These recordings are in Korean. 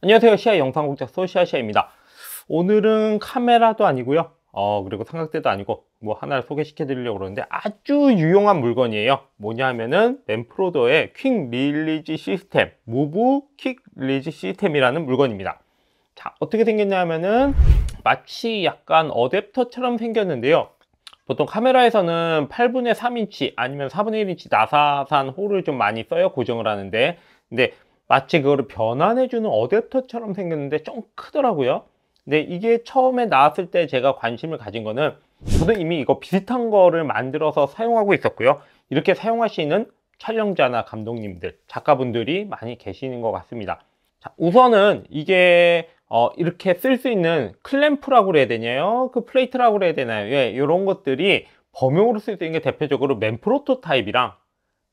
안녕하세요 시아 영상공작소 시아시아입니다 오늘은 카메라도 아니고요 어 그리고 삼각대도 아니고 뭐 하나를 소개시켜 드리려고 그러는데 아주 유용한 물건이에요 뭐냐 면은 램프로더의 퀵릴리지 시스템 무브 퀵릴리지 시스템이라는 물건입니다 자 어떻게 생겼냐 면은 마치 약간 어댑터처럼 생겼는데요 보통 카메라에서는 8분의 3인치 아니면 4분의 1인치 나사산 홀을 좀 많이 써요 고정을 하는데 근데 마치 그거를 변환해주는 어댑터처럼 생겼는데 좀 크더라고요 근데 이게 처음에 나왔을 때 제가 관심을 가진 거는 저도 이미 이거 비슷한 거를 만들어서 사용하고 있었고요 이렇게 사용하시는 촬영자나 감독님들, 작가분들이 많이 계시는 것 같습니다 우선은 이게 어, 이렇게 쓸 수 있는 클램프라고 해야 되냐요? 그 플레이트라고 해야 되나요? 예, 이런 것들이 범용으로 쓸 수 있는 게 대표적으로 맨프로토 타입이랑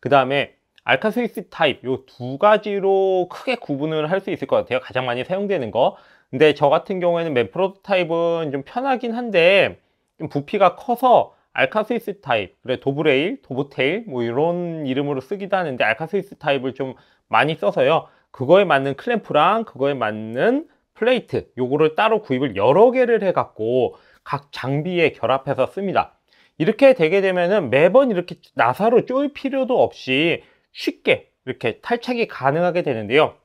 그 다음에 알카스위스 타입 이 두 가지로 크게 구분을 할 수 있을 것 같아요. 가장 많이 사용되는 거. 근데 저 같은 경우에는 맨프로토 타입은 좀 편하긴 한데 좀 부피가 커서 알카스위스 타입, 그래 도브레일, 도보테일 뭐 이런 이름으로 쓰기도 하는데 알카스위스 타입을 좀 많이 써서요. 그거에 맞는 클램프랑 그거에 맞는 플레이트 요거를 따로 구입을 여러 개를 해 갖고 각 장비에 결합해서 씁니다 이렇게 되게 되면은 매번 이렇게 나사로 쪼일 필요도 없이 쉽게 이렇게 탈착이 가능하게 되는데요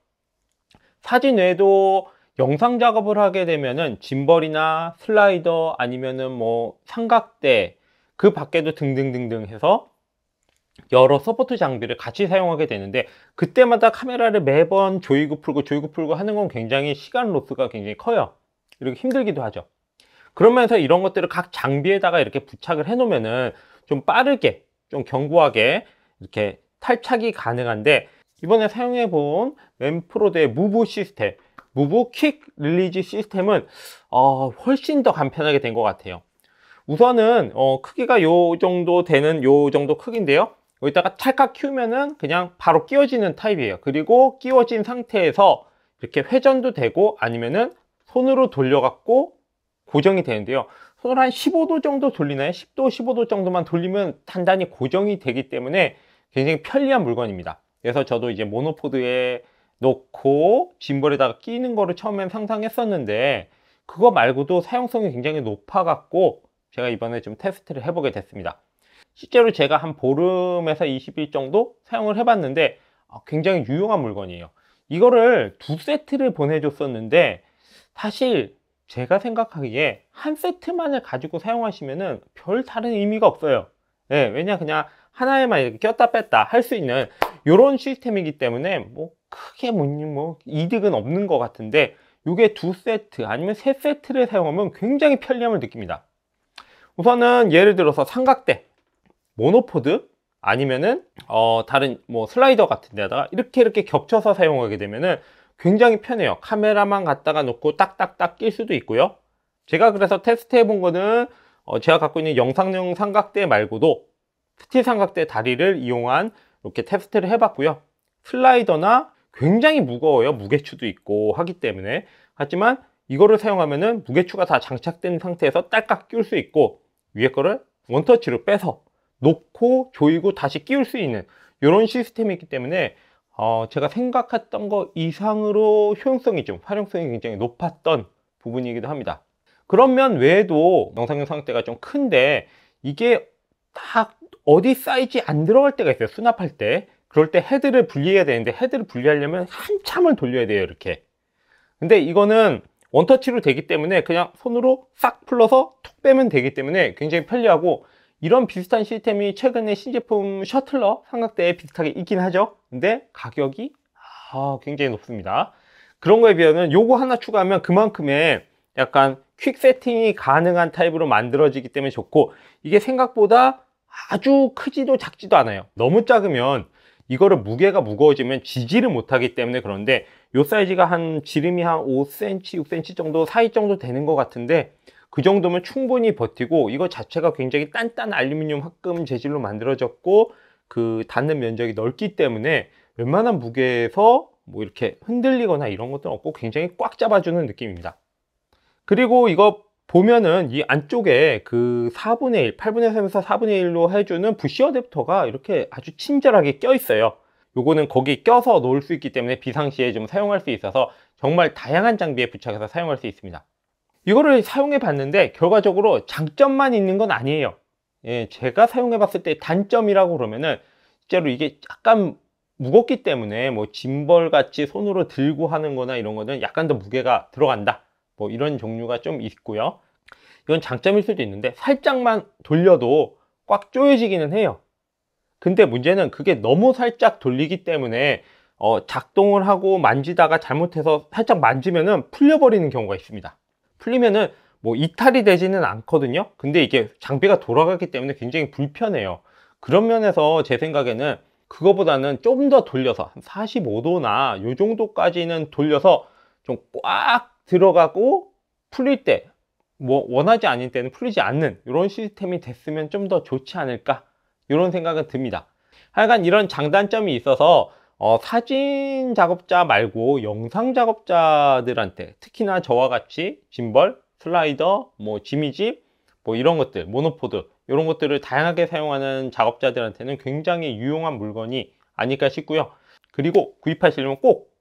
사진 외에도 영상 작업을 하게 되면은 짐벌이나 슬라이더 아니면은 뭐 삼각대 그 밖에도 등등등등 해서 여러 서포트 장비를 같이 사용하게 되는데 그때마다 카메라를 매번 조이고 풀고 조이고 풀고 하는 건 굉장히 시간 로스가 굉장히 커요 이렇게 힘들기도 하죠 그러면서 이런 것들을 각 장비에다가 이렇게 부착을 해 놓으면은 좀 빠르게 좀 견고하게 이렇게 탈착이 가능한데 이번에 사용해 본 램프로드의 무브 시스템 무브 킥 릴리즈 시스템은 어, 훨씬 더 간편하게 된 것 같아요 우선은 어, 크기가 요 정도 되는 요 정도 크기인데요 여기다가 찰칵 키우면은 그냥 바로 끼워지는 타입이에요 그리고 끼워진 상태에서 이렇게 회전도 되고 아니면은 손으로 돌려갖고 고정이 되는데요 손을 한 15도 정도 돌리나요? 10도 15도 정도만 돌리면 단단히 고정이 되기 때문에 굉장히 편리한 물건입니다 그래서 저도 이제 모노포드에 놓고 짐벌에다가 끼는 거를 처음엔 상상했었는데 그거 말고도 사용성이 굉장히 높아갖고 제가 이번에 좀 테스트를 해보게 됐습니다 실제로 제가 한 보름에서 20일 정도 사용을 해봤는데 아, 굉장히 유용한 물건이에요. 이거를 두 세트를 보내줬었는데 사실 제가 생각하기에 한 세트만을 가지고 사용하시면은 별 다른 의미가 없어요. 네, 왜냐 그냥 하나에만 이렇게 꼈다 뺐다 할 수 있는 이런 시스템이기 때문에 뭐 크게 뭐, 뭐 이득은 없는 것 같은데 이게 두 세트 아니면 세 세트를 사용하면 굉장히 편리함을 느낍니다. 우선은 예를 들어서 삼각대 모노포드 아니면은 어 다른 뭐 슬라이더 같은 데다가 이렇게 이렇게 겹쳐서 사용하게 되면은 굉장히 편해요 카메라만 갖다가 놓고 딱딱딱 낄 수도 있고요 제가 그래서 테스트 해본 거는 어 제가 갖고 있는 영상용 삼각대 말고도 스틸 삼각대 다리를 이용한 이렇게 테스트를 해봤고요 슬라이더나 굉장히 무거워요 무게추도 있고 하기 때문에 하지만 이거를 사용하면은 무게추가 다 장착된 상태에서 딸깍 끼울 수 있고 위에 거를 원터치로 빼서 놓고 조이고 다시 끼울 수 있는 이런 시스템이 있기 때문에 어 제가 생각했던 것 이상으로 효용성이 좀 활용성이 굉장히 높았던 부분이기도 합니다 그러면 외에도 영상용 상태가좀 큰데 이게 딱 어디 사이즈 안 들어갈 때가 있어요 수납할 때 그럴 때 헤드를 분리해야 되는데 헤드를 분리하려면 한참을 돌려야 돼요 이렇게 근데 이거는 원터치로 되기 때문에 그냥 손으로 싹 풀러서 툭 빼면 되기 때문에 굉장히 편리하고 이런 비슷한 시스템이 최근에 신제품 셔틀러 삼각대에 비슷하게 있긴 하죠 근데 가격이 아, 굉장히 높습니다 그런 거에 비하면 요거 하나 추가하면 그만큼의 약간 퀵 세팅이 가능한 타입으로 만들어지기 때문에 좋고 이게 생각보다 아주 크지도 작지도 않아요 너무 작으면 이거를 무게가 무거워지면 지지를 못하기 때문에 그런데 요 사이즈가 한 지름이 한 5cm, 6cm 정도 사이 정도 되는 것 같은데 그 정도면 충분히 버티고 이거 자체가 굉장히 단단 알루미늄 합금 재질로 만들어졌고 그 닿는 면적이 넓기 때문에 웬만한 무게에서 뭐 이렇게 흔들리거나 이런 것도 없고 굉장히 꽉 잡아주는 느낌입니다. 그리고 이거 보면은 이 안쪽에 그 4분의 1, 8분의 3에서 4분의 1로 해주는 부시 어댑터가 이렇게 아주 친절하게 껴 있어요. 요거는 거기 껴서 놓을 수 있기 때문에 비상시에 좀 사용할 수 있어서 정말 다양한 장비에 부착해서 사용할 수 있습니다. 이거를 사용해 봤는데 결과적으로 장점만 있는 건 아니에요 예, 제가 사용해 봤을 때 단점이라고 그러면은 실제로 이게 약간 무겁기 때문에 뭐 짐벌같이 손으로 들고 하는 거나 이런 거는 약간 더 무게가 들어간다 뭐 이런 종류가 좀 있고요 이건 장점일 수도 있는데 살짝만 돌려도 꽉 조여지기는 해요 근데 문제는 그게 너무 살짝 돌리기 때문에 어, 작동을 하고 만지다가 잘못해서 살짝 만지면은 풀려버리는 경우가 있습니다 풀리면은 뭐 이탈이 되지는 않거든요 근데 이게 장비가 돌아가기 때문에 굉장히 불편해요 그런 면에서 제 생각에는 그거보다는 좀 더 돌려서 45도나 요 정도까지는 돌려서 좀 꽉 들어가고 풀릴 때 뭐 원하지 않을 때는 풀리지 않는 이런 시스템이 됐으면 좀 더 좋지 않을까 이런 생각은 듭니다 하여간 이런 장단점이 있어서 어, 사진 작업자 말고 영상 작업자들한테 특히나 저와 같이 짐벌, 슬라이더, 뭐 지미집, 뭐 이런 것들, 모노포드 이런 것들을 다양하게 사용하는 작업자들한테는 굉장히 유용한 물건이 아닐까 싶고요. 그리고 구입하시려면 꼭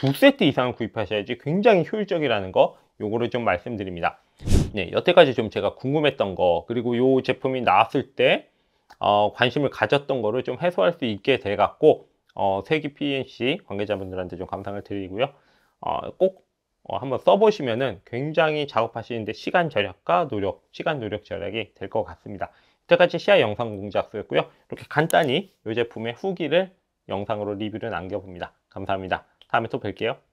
두 세트 이상을 구입하셔야지 굉장히 효율적이라는 거 요거를 좀 말씀드립니다. 네, 여태까지 좀 제가 궁금했던 거 그리고 요 제품이 나왔을 때 어, 관심을 가졌던 거를 좀 해소할 수 있게 돼 갖고 어, 세기 PNC 관계자분들한테 좀 감상을 드리고요. 어, 꼭 어, 한번 써보시면은 굉장히 작업하시는데 시간 절약과 노력, 시간 노력 절약이 될 것 같습니다. 여태까지 시야 영상 공작소였고요. 이렇게 간단히 이 제품의 후기를 영상으로 리뷰를 남겨봅니다. 감사합니다. 다음에 또 뵐게요.